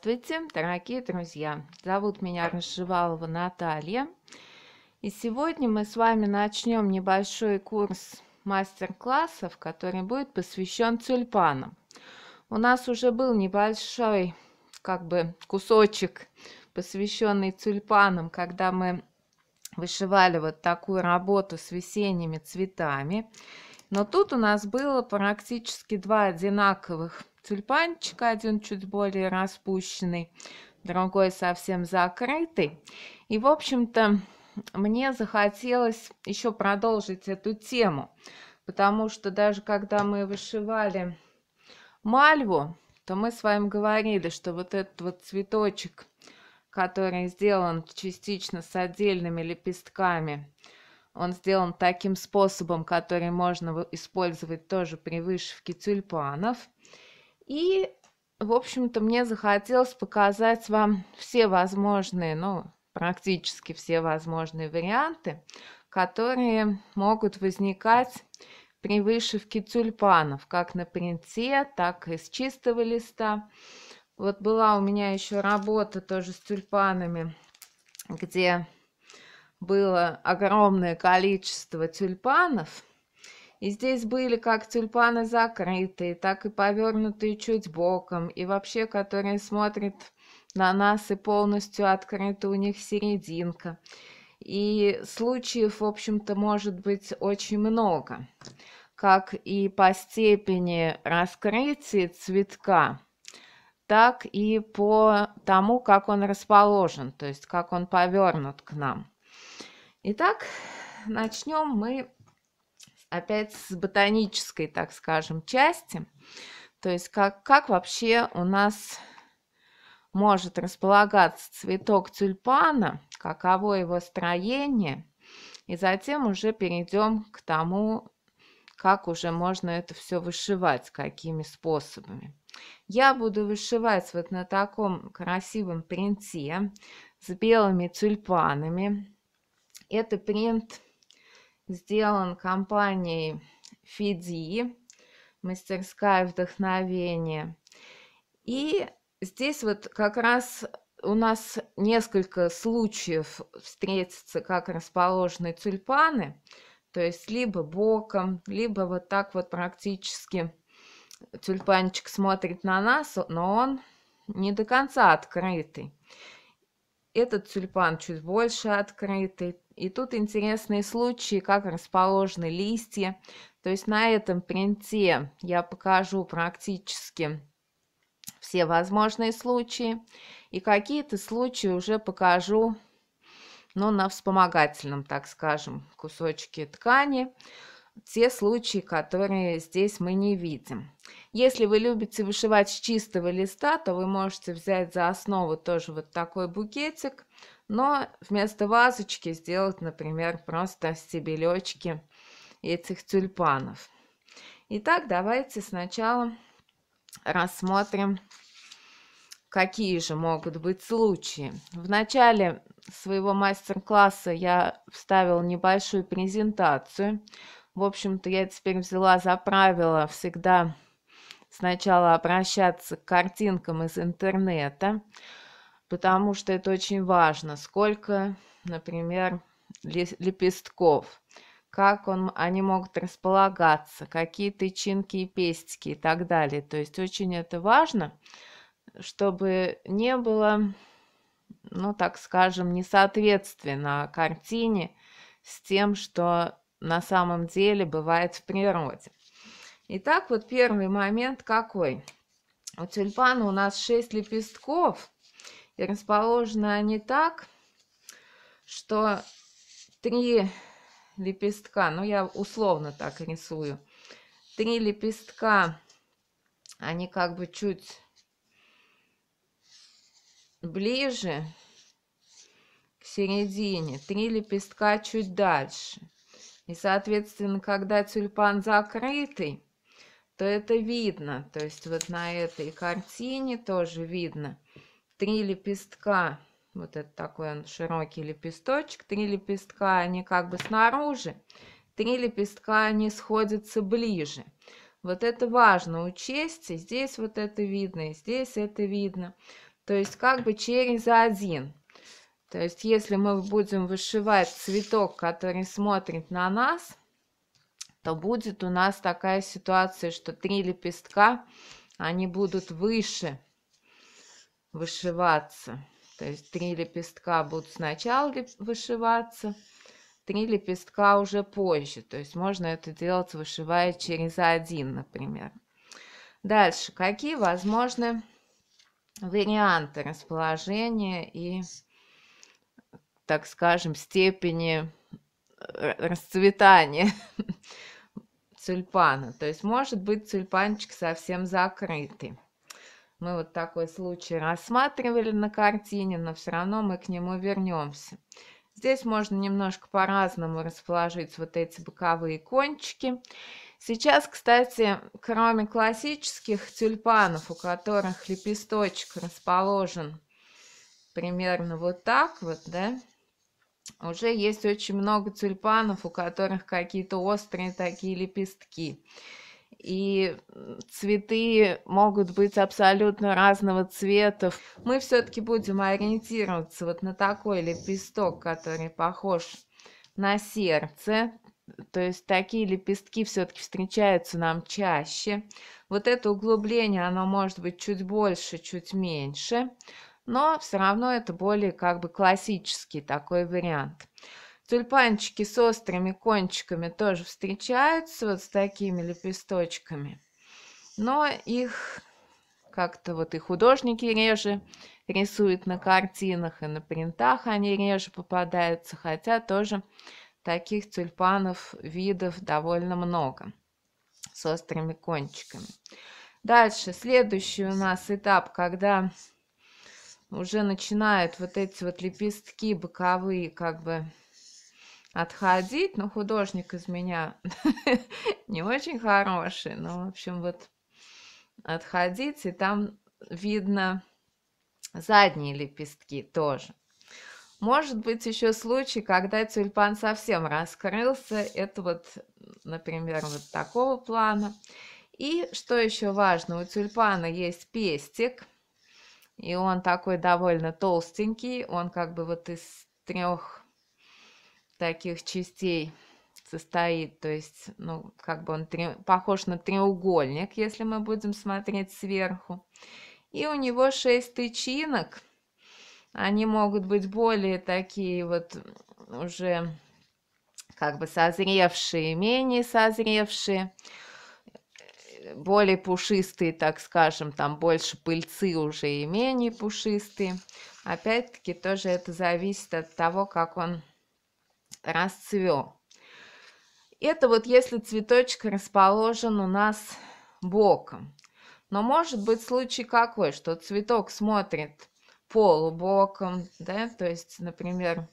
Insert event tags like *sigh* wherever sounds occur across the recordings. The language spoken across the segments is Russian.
Здравствуйте, дорогие друзья! Зовут меня Рашивалова Наталья. И сегодня мы с вами начнем небольшой курс мастер-классов, который будет посвящен тюльпанам. У нас уже был небольшой как бы кусочек, посвященный тюльпанам, когда мы вышивали вот такую работу с весенними цветами. Но тут у нас было практически два одинаковых тюльпанчик, один чуть более распущенный, другой совсем закрытый. И, в общем-то, мне захотелось еще продолжить эту тему, потому что даже когда мы вышивали мальву, то мы с вами говорили, что вот этот вот цветочек, который сделан частично с отдельными лепестками, он сделан таким способом, который можно использовать тоже при вышивке тюльпанов – и, в общем-то, мне захотелось показать вам все возможные, ну, практически все возможные варианты, которые могут возникать при вышивке тюльпанов, как на принте, так и с чистого листа. Вот была у меня еще работа тоже с тюльпанами, где было огромное количество тюльпанов – и здесь были как тюльпаны закрытые, так и повернутые чуть боком, и вообще, которые смотрят на нас и полностью открыта у них серединка. И случаев, в общем-то, может быть очень много, как и по степени раскрытия цветка, так и по тому, как он расположен, то есть как он повернут к нам. Итак, начнем мы опять с ботанической, так скажем, части. То есть как, как вообще у нас может располагаться цветок тюльпана, каково его строение, и затем уже перейдем к тому, как уже можно это все вышивать, какими способами. Я буду вышивать вот на таком красивом принте с белыми тюльпанами. Это принт сделан компанией Фиди, мастерская вдохновения. И здесь вот как раз у нас несколько случаев встретиться как расположены тюльпаны, то есть либо боком, либо вот так вот практически тюльпанчик смотрит на нас, но он не до конца открытый. Этот тюльпан чуть больше открытый, и тут интересные случаи, как расположены листья. То есть на этом принте я покажу практически все возможные случаи. И какие-то случаи уже покажу, но ну, на вспомогательном, так скажем, кусочке ткани те случаи, которые здесь мы не видим. Если вы любите вышивать с чистого листа, то вы можете взять за основу тоже вот такой букетик, но вместо вазочки сделать, например, просто стебелечки этих тюльпанов. Итак, давайте сначала рассмотрим, какие же могут быть случаи. В начале своего мастер-класса я вставила небольшую презентацию. В общем-то, я теперь взяла за правило всегда сначала обращаться к картинкам из интернета потому что это очень важно, сколько, например, лепестков, как он, они могут располагаться, какие тычинки и пестики и так далее. То есть очень это важно, чтобы не было, ну так скажем, несоответствия на картине с тем, что на самом деле бывает в природе. Итак, вот первый момент какой? У тюльпана у нас 6 лепестков – и расположены они так, что три лепестка, ну я условно так рисую, три лепестка, они как бы чуть ближе к середине, три лепестка чуть дальше. И, соответственно, когда тюльпан закрытый, то это видно. То есть вот на этой картине тоже видно – три лепестка. Вот это такой он широкий лепесточек. Три лепестка, они как бы снаружи. Три лепестка, они сходятся ближе. Вот это важно учесть. И здесь вот это видно, и здесь это видно. То есть как бы через один. То есть если мы будем вышивать цветок, который смотрит на нас, то будет у нас такая ситуация, что три лепестка, они будут выше вышиваться. То есть три лепестка будут сначала вышиваться, три лепестка уже позже. То есть можно это делать, вышивая через один, например. Дальше, какие возможны варианты расположения и, так скажем, степени э, расцветания *laughs* тюльпана. То есть может быть тюльпанчик совсем закрытый. Мы вот такой случай рассматривали на картине, но все равно мы к нему вернемся. Здесь можно немножко по-разному расположить вот эти боковые кончики. Сейчас, кстати, кроме классических тюльпанов, у которых лепесточек расположен примерно вот так вот, да, уже есть очень много тюльпанов, у которых какие-то острые такие лепестки и цветы могут быть абсолютно разного цвета. Мы все-таки будем ориентироваться вот на такой лепесток, который похож на сердце. То есть такие лепестки все-таки встречаются нам чаще. Вот это углубление, оно может быть чуть больше, чуть меньше, но все равно это более как бы классический такой вариант. Тюльпанчики с острыми кончиками тоже встречаются, вот с такими лепесточками. Но их как-то вот и художники реже рисуют на картинах, и на принтах они реже попадаются, хотя тоже таких тюльпанов видов довольно много с острыми кончиками. Дальше, следующий у нас этап, когда уже начинают вот эти вот лепестки боковые как бы отходить, но художник из меня *laughs* не очень хороший, но, ну, в общем, вот отходить, и там видно задние лепестки тоже. Может быть еще случай, когда тюльпан совсем раскрылся, это вот, например, вот такого плана. И что еще важно, у тюльпана есть пестик, и он такой довольно толстенький, он как бы вот из трех таких частей состоит, то есть, ну, как бы он три... похож на треугольник, если мы будем смотреть сверху. И у него шесть тычинок. Они могут быть более такие вот уже как бы созревшие, менее созревшие, более пушистые, так скажем, там больше пыльцы уже и менее пушистые. Опять-таки тоже это зависит от того, как он расцвел. Это вот если цветочек расположен у нас боком. Но может быть случай какой, что цветок смотрит полубоком, да, то есть, например,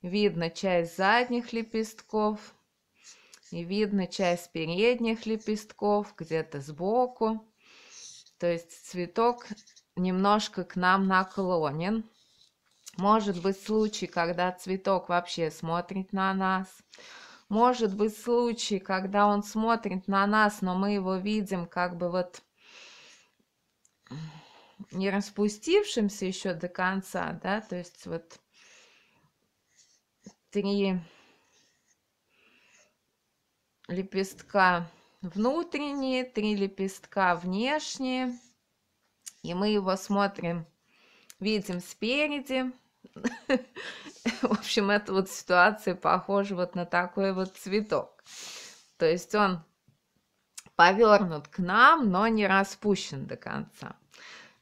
видно часть задних лепестков, и видно часть передних лепестков где-то сбоку. То есть цветок немножко к нам наклонен. Может быть случай, когда цветок вообще смотрит на нас. Может быть случай, когда он смотрит на нас, но мы его видим как бы вот не распустившимся еще до конца, да, то есть вот три лепестка внутренние, три лепестка внешние, и мы его смотрим, видим спереди, *laughs* В общем, эта вот ситуация похожа вот на такой вот цветок. То есть он повернут к нам, но не распущен до конца.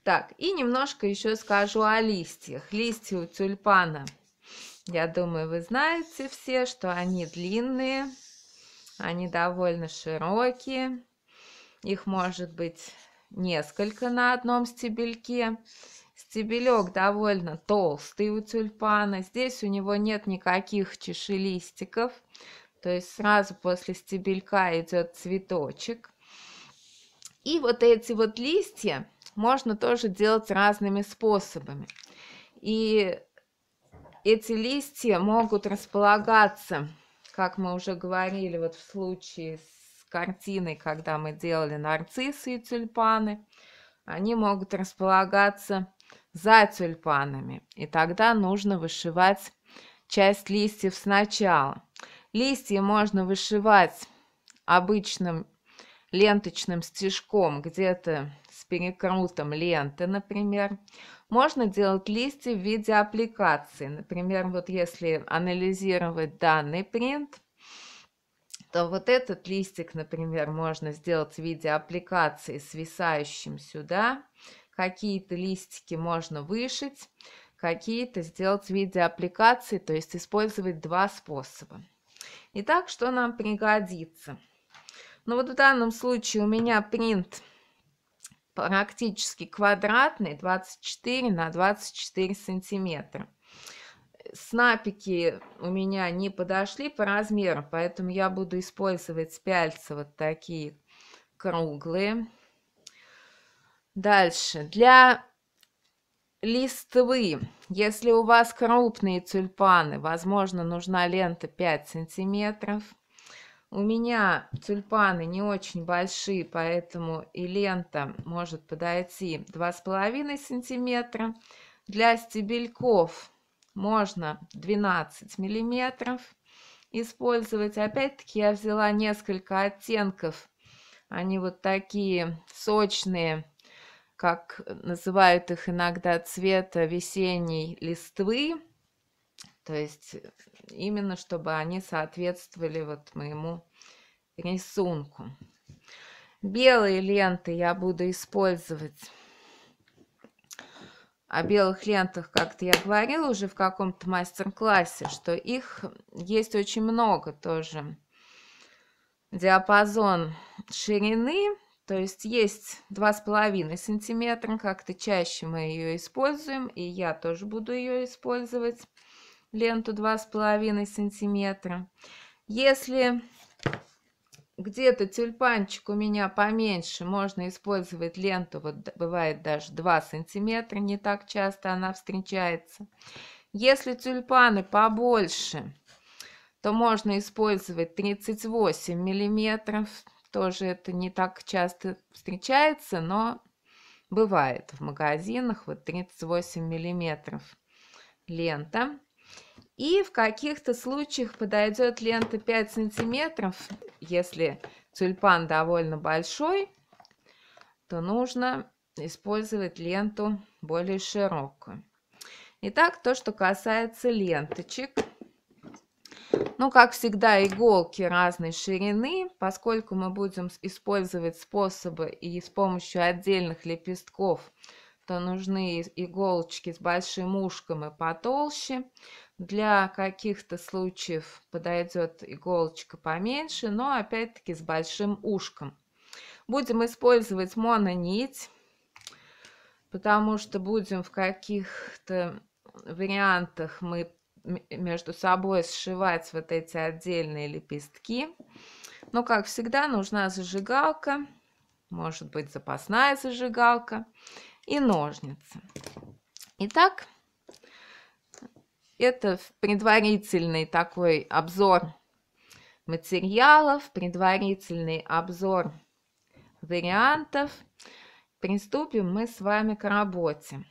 Так, и немножко еще скажу о листьях. Листья у тюльпана, я думаю, вы знаете все, что они длинные, они довольно широкие. Их может быть несколько на одном стебельке стебелек довольно толстый у тюльпана. Здесь у него нет никаких чешелистиков. То есть сразу после стебелька идет цветочек. И вот эти вот листья можно тоже делать разными способами. И эти листья могут располагаться, как мы уже говорили, вот в случае с картиной, когда мы делали нарциссы и тюльпаны, они могут располагаться за тюльпанами. И тогда нужно вышивать часть листьев сначала. Листья можно вышивать обычным ленточным стежком, где-то с перекрутом ленты, например. Можно делать листья в виде аппликации. Например, вот если анализировать данный принт, то вот этот листик, например, можно сделать в виде аппликации, свисающим сюда, Какие-то листики можно вышить, какие-то сделать в виде аппликации, то есть использовать два способа. Итак, что нам пригодится? Ну вот в данном случае у меня принт практически квадратный, 24 на 24 сантиметра. Снапики у меня не подошли по размеру, поэтому я буду использовать пяльцы вот такие круглые. Дальше. Для листвы, если у вас крупные тюльпаны, возможно, нужна лента 5 сантиметров. У меня тюльпаны не очень большие, поэтому и лента может подойти 2,5 сантиметра. Для стебельков можно 12 миллиметров использовать. Опять-таки я взяла несколько оттенков. Они вот такие сочные, как называют их иногда цвета весенней листвы, то есть э, именно чтобы они соответствовали вот моему рисунку. Белые ленты я буду использовать. О белых лентах как-то я говорила уже в каком-то мастер-классе, что их есть очень много тоже. Диапазон ширины то есть есть два с половиной сантиметра, как-то чаще мы ее используем, и я тоже буду ее использовать, ленту два с половиной сантиметра. Если где-то тюльпанчик у меня поменьше, можно использовать ленту, вот бывает даже 2 сантиметра, не так часто она встречается. Если тюльпаны побольше, то можно использовать 38 миллиметров, тоже это не так часто встречается, но бывает в магазинах. Вот 38 миллиметров лента. И в каких-то случаях подойдет лента 5 сантиметров, если тюльпан довольно большой, то нужно использовать ленту более широкую. Итак, то, что касается ленточек. Ну, как всегда, иголки разной ширины, поскольку мы будем использовать способы и с помощью отдельных лепестков, то нужны иголочки с большим ушком и потолще. Для каких-то случаев подойдет иголочка поменьше, но опять-таки с большим ушком. Будем использовать мононить, потому что будем в каких-то вариантах мы между собой сшивать вот эти отдельные лепестки. Но, как всегда, нужна зажигалка, может быть, запасная зажигалка и ножницы. Итак, это предварительный такой обзор материалов, предварительный обзор вариантов. Приступим мы с вами к работе.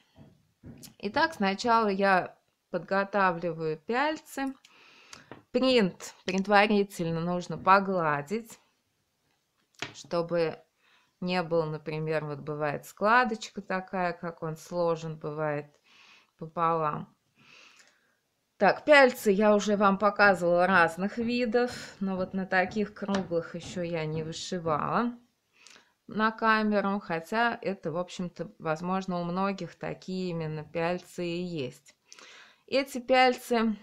Итак, сначала я подготавливаю пяльцы. Принт предварительно нужно погладить, чтобы не было, например, вот бывает складочка такая, как он сложен, бывает пополам. Так, пяльцы я уже вам показывала разных видов, но вот на таких круглых еще я не вышивала на камеру, хотя это, в общем-то, возможно, у многих такие именно пяльцы и есть. Эти пяльцы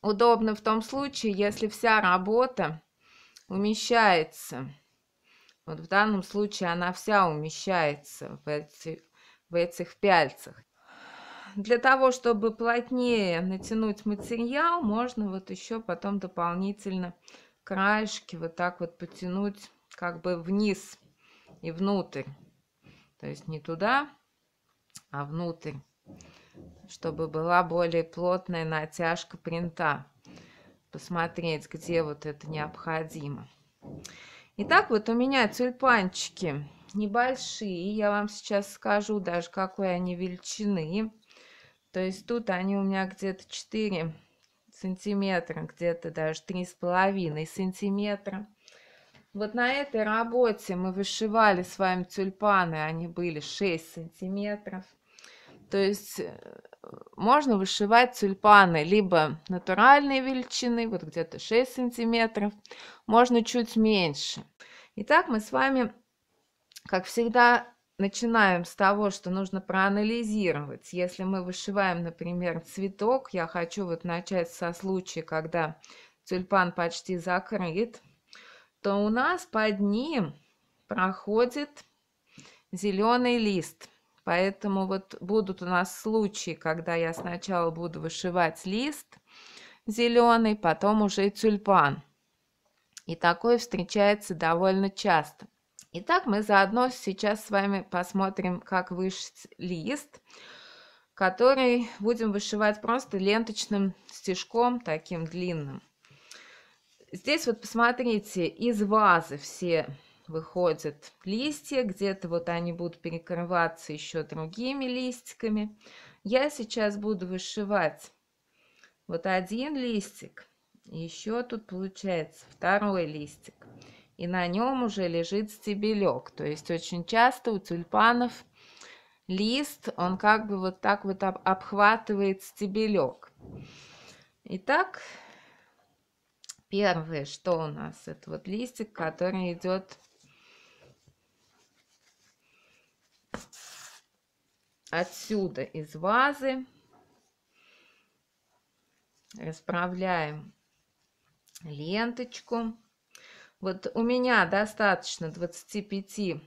удобны в том случае, если вся работа умещается. Вот в данном случае она вся умещается в, эти, в этих пяльцах. Для того, чтобы плотнее натянуть материал, можно вот еще потом дополнительно краешки вот так вот потянуть как бы вниз и внутрь. То есть не туда, а внутрь чтобы была более плотная натяжка принта. Посмотреть, где вот это необходимо. Итак, вот у меня тюльпанчики небольшие. Я вам сейчас скажу даже, какой они величины. То есть тут они у меня где-то 4 сантиметра, где-то даже 3,5 сантиметра. Вот на этой работе мы вышивали с вами тюльпаны, они были 6 сантиметров. То есть э, можно вышивать тюльпаны либо натуральной величины, вот где-то 6 сантиметров, можно чуть меньше. Итак, мы с вами, как всегда, начинаем с того, что нужно проанализировать. Если мы вышиваем, например, цветок, я хочу вот начать со случая, когда тюльпан почти закрыт, то у нас под ним проходит зеленый лист – Поэтому вот будут у нас случаи, когда я сначала буду вышивать лист зеленый, потом уже и тюльпан. И такое встречается довольно часто. Итак, мы заодно сейчас с вами посмотрим, как вышить лист, который будем вышивать просто ленточным стежком, таким длинным. Здесь вот посмотрите, из вазы все выходят листья, где-то вот они будут перекрываться еще другими листиками. Я сейчас буду вышивать вот один листик, еще тут получается второй листик, и на нем уже лежит стебелек. То есть очень часто у тюльпанов лист, он как бы вот так вот обхватывает стебелек. Итак, первое, что у нас, это вот листик, который идет отсюда из вазы. Расправляем ленточку. Вот у меня достаточно 25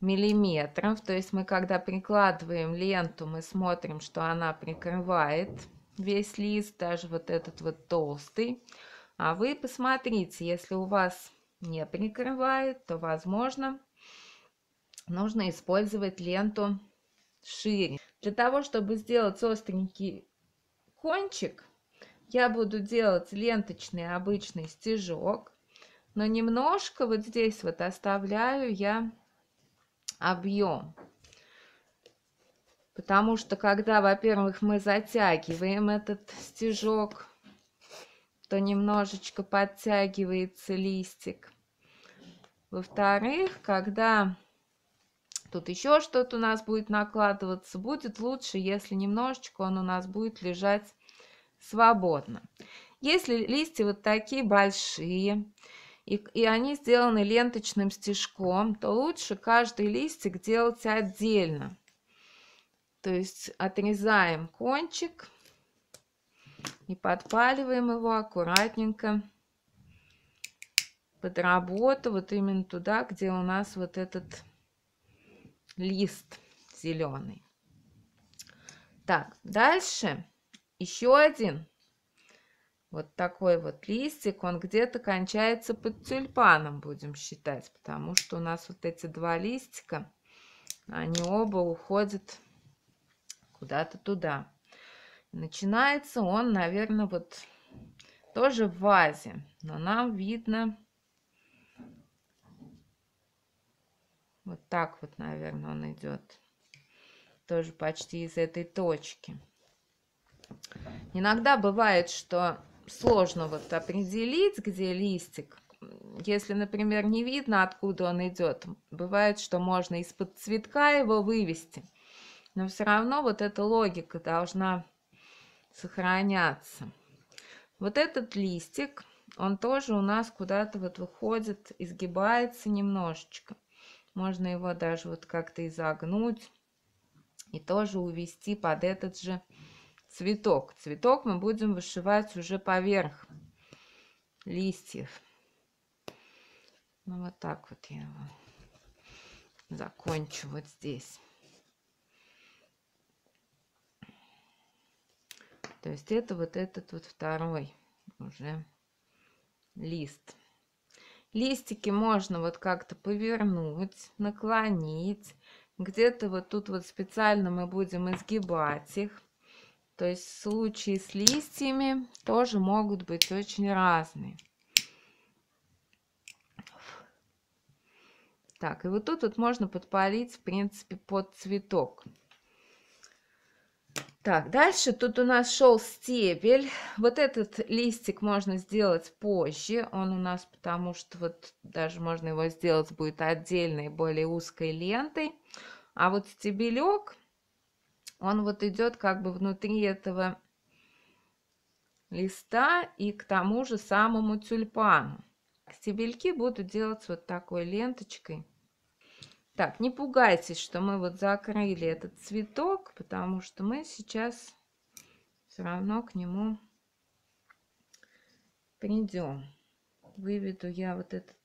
миллиметров. То есть мы, когда прикладываем ленту, мы смотрим, что она прикрывает весь лист, даже вот этот вот толстый. А вы посмотрите, если у вас не прикрывает, то, возможно, нужно использовать ленту шире. Для того, чтобы сделать остренький кончик, я буду делать ленточный обычный стежок, но немножко вот здесь вот оставляю я объем. Потому что когда, во-первых, мы затягиваем этот стежок, то немножечко подтягивается листик. Во-вторых, когда тут еще что-то у нас будет накладываться. Будет лучше, если немножечко он у нас будет лежать свободно. Если листья вот такие большие, и, и они сделаны ленточным стежком, то лучше каждый листик делать отдельно. То есть отрезаем кончик и подпаливаем его аккуратненько под работу, вот именно туда, где у нас вот этот лист зеленый. Так, дальше еще один. Вот такой вот листик, он где-то кончается под тюльпаном, будем считать, потому что у нас вот эти два листика, они оба уходят куда-то туда. Начинается он, наверное, вот тоже в вазе, но нам видно Вот так вот, наверное, он идет. Тоже почти из этой точки. Иногда бывает, что сложно вот определить, где листик. Если, например, не видно, откуда он идет, бывает, что можно из-под цветка его вывести. Но все равно вот эта логика должна сохраняться. Вот этот листик, он тоже у нас куда-то вот выходит, изгибается немножечко. Можно его даже вот как-то изогнуть и тоже увести под этот же цветок. Цветок мы будем вышивать уже поверх листьев. Ну, вот так вот я его закончу вот здесь. То есть это вот этот вот второй уже лист. Листики можно вот как-то повернуть, наклонить. Где-то вот тут вот специально мы будем изгибать их. То есть случаи с листьями тоже могут быть очень разные. Так, и вот тут вот можно подпалить, в принципе, под цветок. Так, дальше тут у нас шел стебель. Вот этот листик можно сделать позже. Он у нас, потому что вот даже можно его сделать будет отдельной, более узкой лентой. А вот стебелек, он вот идет как бы внутри этого листа и к тому же самому тюльпану. Стебельки буду делать вот такой ленточкой. Так, не пугайтесь, что мы вот закрыли этот цветок, потому что мы сейчас все равно к нему придем. Выведу я вот этот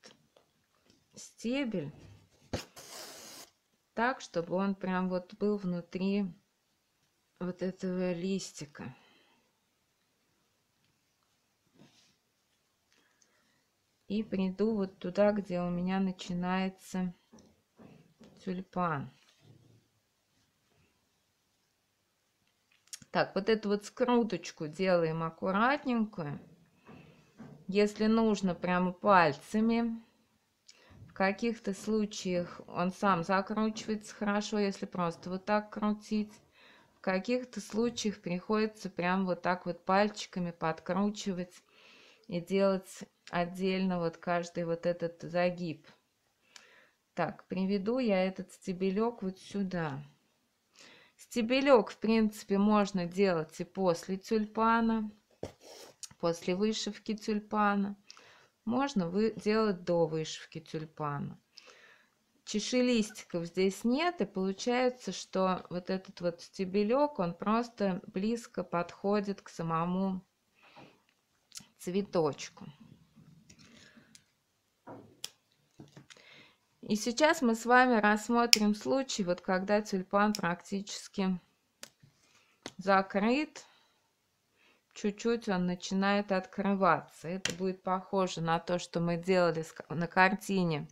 стебель так, чтобы он прям вот был внутри вот этого листика. И приду вот туда, где у меня начинается тюльпан. Так, вот эту вот скруточку делаем аккуратненькую. Если нужно, прямо пальцами. В каких-то случаях он сам закручивается хорошо, если просто вот так крутить. В каких-то случаях приходится прям вот так вот пальчиками подкручивать и делать отдельно вот каждый вот этот загиб. Так, приведу я этот стебелек вот сюда. Стебелек, в принципе, можно делать и после тюльпана, после вышивки тюльпана. Можно вы делать до вышивки тюльпана. Чешелистиков здесь нет, и получается, что вот этот вот стебелек, он просто близко подходит к самому цветочку. И сейчас мы с вами рассмотрим случай, вот когда тюльпан практически закрыт. Чуть-чуть он начинает открываться. Это будет похоже на то, что мы делали на картине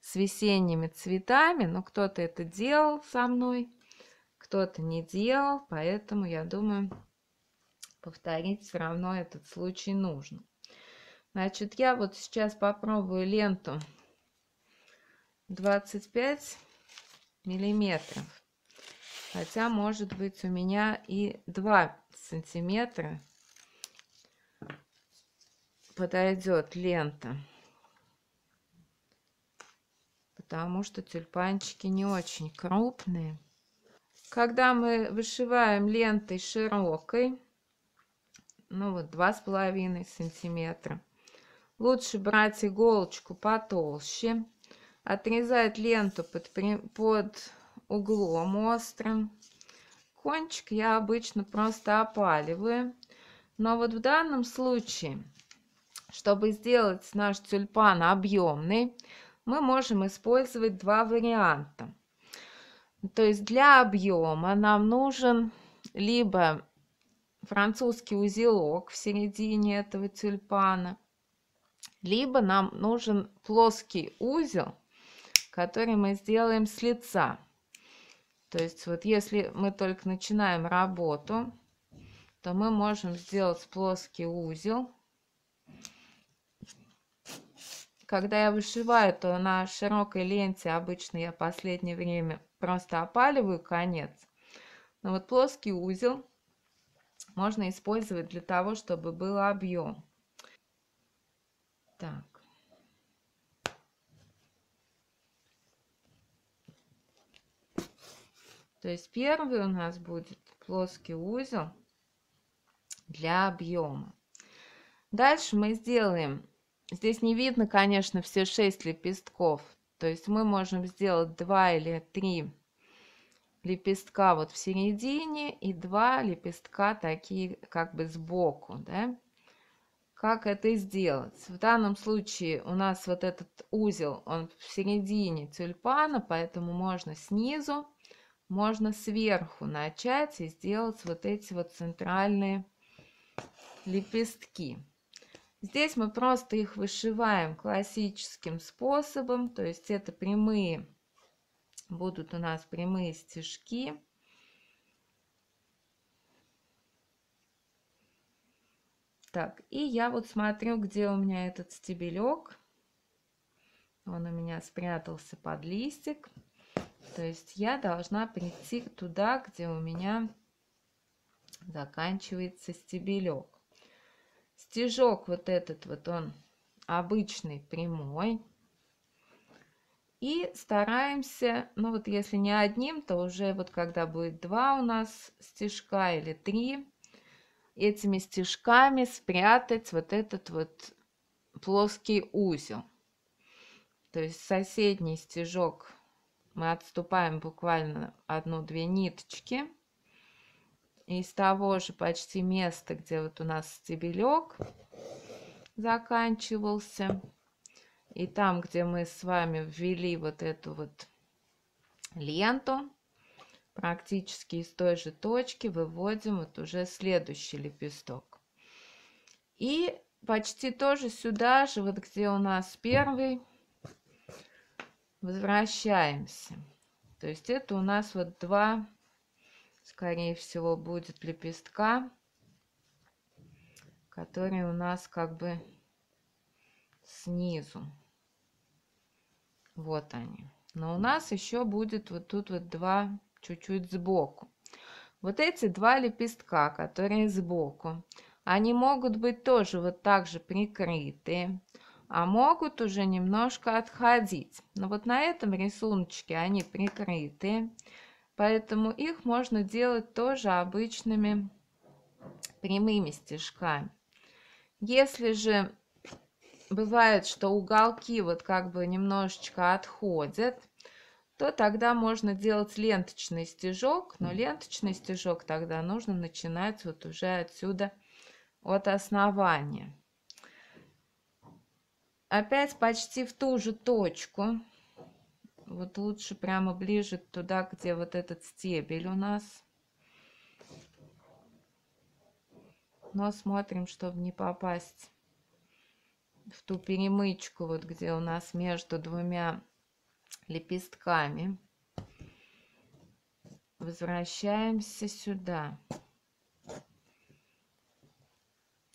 с весенними цветами. Но кто-то это делал со мной, кто-то не делал. Поэтому, я думаю, повторить все равно этот случай нужно. Значит, я вот сейчас попробую ленту 25 миллиметров. Хотя, может быть, у меня и 2 сантиметра подойдет лента. Потому что тюльпанчики не очень крупные. Когда мы вышиваем лентой широкой, ну вот два с половиной сантиметра, лучше брать иголочку потолще, отрезает ленту под, под углом острым. Кончик я обычно просто опаливаю. Но вот в данном случае, чтобы сделать наш тюльпан объемный, мы можем использовать два варианта. То есть для объема нам нужен либо французский узелок в середине этого тюльпана, либо нам нужен плоский узел, который мы сделаем с лица. То есть вот если мы только начинаем работу, то мы можем сделать плоский узел. Когда я вышиваю, то на широкой ленте обычно я последнее время просто опаливаю конец. Но вот плоский узел можно использовать для того, чтобы был объем. Так. То есть первый у нас будет плоский узел для объема. Дальше мы сделаем, здесь не видно, конечно, все 6 лепестков, то есть мы можем сделать 2 или 3 лепестка вот в середине и 2 лепестка такие как бы сбоку, да. Как это сделать? В данном случае у нас вот этот узел, он в середине тюльпана, поэтому можно снизу можно сверху начать и сделать вот эти вот центральные лепестки. Здесь мы просто их вышиваем классическим способом, то есть это прямые, будут у нас прямые стежки. Так, и я вот смотрю, где у меня этот стебелек. Он у меня спрятался под листик. То есть я должна прийти туда, где у меня заканчивается стебелек. Стежок вот этот вот он обычный прямой. И стараемся, ну вот если не одним, то уже вот когда будет два у нас стежка или три, этими стежками спрятать вот этот вот плоский узел. То есть соседний стежок мы отступаем буквально одну-две ниточки из того же почти места, где вот у нас стебелек заканчивался. И там, где мы с вами ввели вот эту вот ленту, практически из той же точки выводим вот уже следующий лепесток. И почти тоже сюда же, вот где у нас первый Возвращаемся. То есть это у нас вот два, скорее всего, будет лепестка, которые у нас как бы снизу. Вот они. Но у нас еще будет вот тут вот два чуть-чуть сбоку. Вот эти два лепестка, которые сбоку, они могут быть тоже вот так же прикрыты а могут уже немножко отходить. Но вот на этом рисуночке они прикрыты, поэтому их можно делать тоже обычными прямыми стежками. Если же бывает, что уголки вот как бы немножечко отходят, то тогда можно делать ленточный стежок, но ленточный стежок тогда нужно начинать вот уже отсюда от основания. Опять почти в ту же точку. Вот лучше прямо ближе туда, где вот этот стебель у нас. Но смотрим, чтобы не попасть в ту перемычку, вот где у нас между двумя лепестками. Возвращаемся сюда. Сюда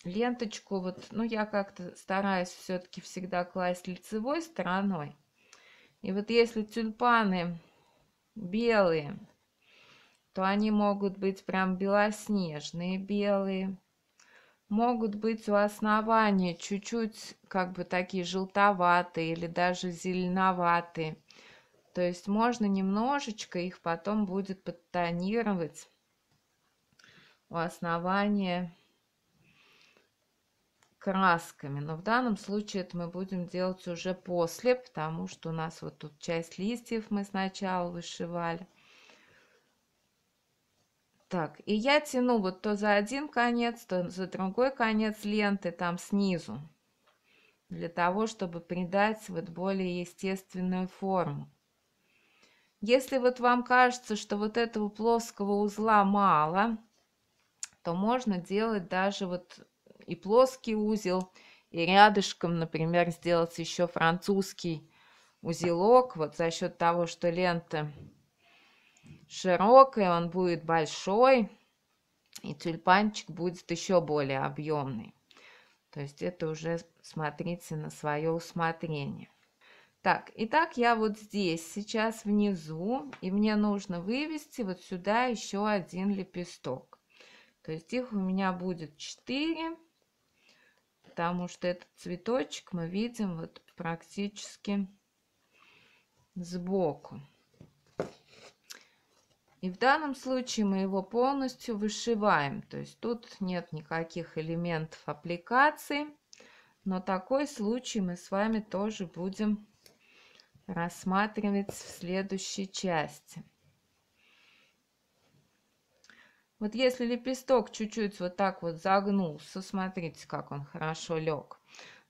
ленточку, вот, ну, я как-то стараюсь все-таки всегда класть лицевой стороной. И вот если тюльпаны белые, то они могут быть прям белоснежные белые. Могут быть у основания чуть-чуть как бы такие желтоватые или даже зеленоватые. То есть можно немножечко их потом будет подтонировать у основания красками. Но в данном случае это мы будем делать уже после, потому что у нас вот тут часть листьев мы сначала вышивали. Так, и я тяну вот то за один конец, то за другой конец ленты там снизу, для того, чтобы придать вот более естественную форму. Если вот вам кажется, что вот этого плоского узла мало, то можно делать даже вот и плоский узел, и рядышком, например, сделать еще французский узелок, вот за счет того, что лента широкая, он будет большой, и тюльпанчик будет еще более объемный. То есть это уже смотрите на свое усмотрение. Так, итак, я вот здесь сейчас внизу, и мне нужно вывести вот сюда еще один лепесток. То есть их у меня будет 4 потому что этот цветочек мы видим вот практически сбоку. И в данном случае мы его полностью вышиваем. То есть тут нет никаких элементов аппликации. Но такой случай мы с вами тоже будем рассматривать в следующей части. Вот если лепесток чуть-чуть вот так вот загнулся, смотрите, как он хорошо лег,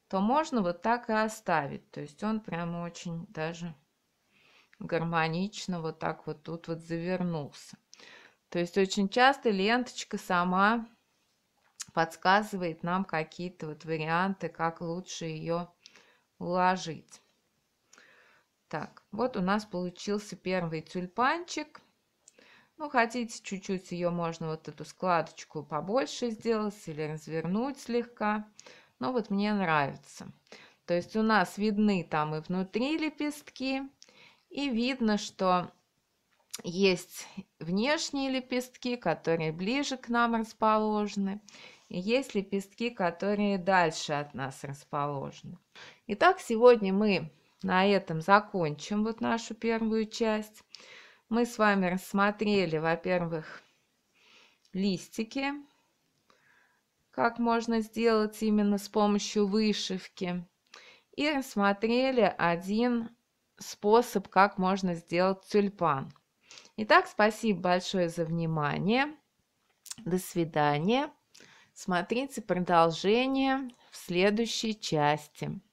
то можно вот так и оставить. То есть он прямо очень даже гармонично вот так вот тут вот завернулся. То есть очень часто ленточка сама подсказывает нам какие-то вот варианты, как лучше ее уложить. Так, вот у нас получился первый тюльпанчик. Ну, хотите, чуть-чуть ее можно вот эту складочку побольше сделать или развернуть слегка. Но вот мне нравится. То есть у нас видны там и внутри лепестки, и видно, что есть внешние лепестки, которые ближе к нам расположены, и есть лепестки, которые дальше от нас расположены. Итак, сегодня мы на этом закончим вот нашу первую часть мы с вами рассмотрели, во-первых, листики, как можно сделать именно с помощью вышивки, и рассмотрели один способ, как можно сделать тюльпан. Итак, спасибо большое за внимание. До свидания. Смотрите продолжение в следующей части.